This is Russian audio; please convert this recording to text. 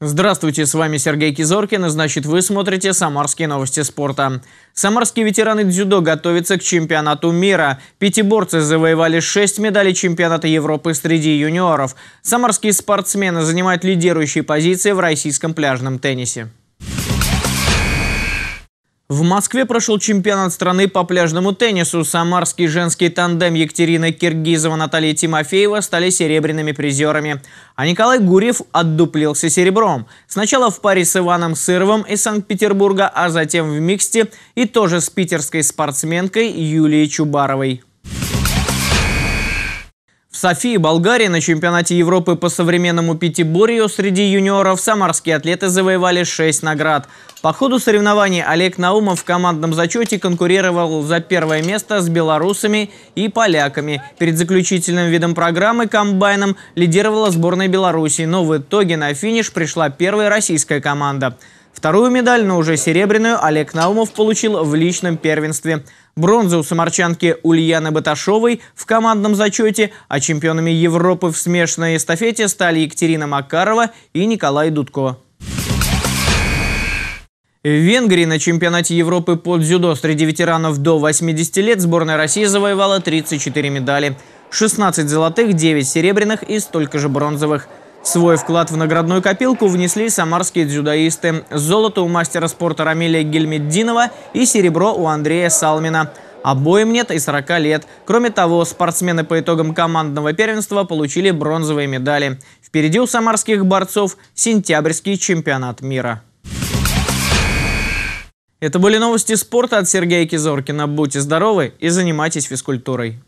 Здравствуйте, с вами Сергей Кизоркин, и значит вы смотрите «Самарские новости спорта». Самарские ветераны дзюдо готовятся к чемпионату мира. Пятиборцы завоевали 6 медалей чемпионата Европы среди юниоров. Самарские спортсмены занимают лидирующие позиции в российском пляжном теннисе. В Москве прошел чемпионат страны по пляжному теннису. Самарский женский тандем Екатерина Киргизова, Наталья Тимофеева стали серебряными призерами. А Николай Гурьев отдуплился серебром. Сначала в паре с Иваном Сыровым из Санкт-Петербурга, а затем в миксте и тоже с питерской спортсменкой Юлией Чубаровой. В Софии, Болгарии на чемпионате Европы по современному пятиборью среди юниоров самарские атлеты завоевали 6 наград. По ходу соревнований Олег Наумов в командном зачете конкурировал за первое место с белорусами и поляками. Перед заключительным видом программы комбайном лидировала сборная Беларуси, но в итоге на финиш пришла первая российская команда. Вторую медаль, но уже серебряную, Олег Наумов получил в личном первенстве. Бронзу у самарчанки Ульяны Баташовой в командном зачете, а чемпионами Европы в смешанной эстафете стали Екатерина Макарова и Николай Дудко. В Венгрии на чемпионате Европы под дзюдо среди ветеранов до 80 лет сборная России завоевала 34 медали. 16 золотых, 9 серебряных и столько же бронзовых – Свой вклад в наградную копилку внесли самарские дзюдоисты. Золото у мастера спорта Рамиля Гельмеддинова и серебро у Андрея Салмина. Обоим нет и 40 лет. Кроме того, спортсмены по итогам командного первенства получили бронзовые медали. Впереди у самарских борцов сентябрьский чемпионат мира. Это были новости спорта от Сергея Кизоркина. Будьте здоровы и занимайтесь физкультурой.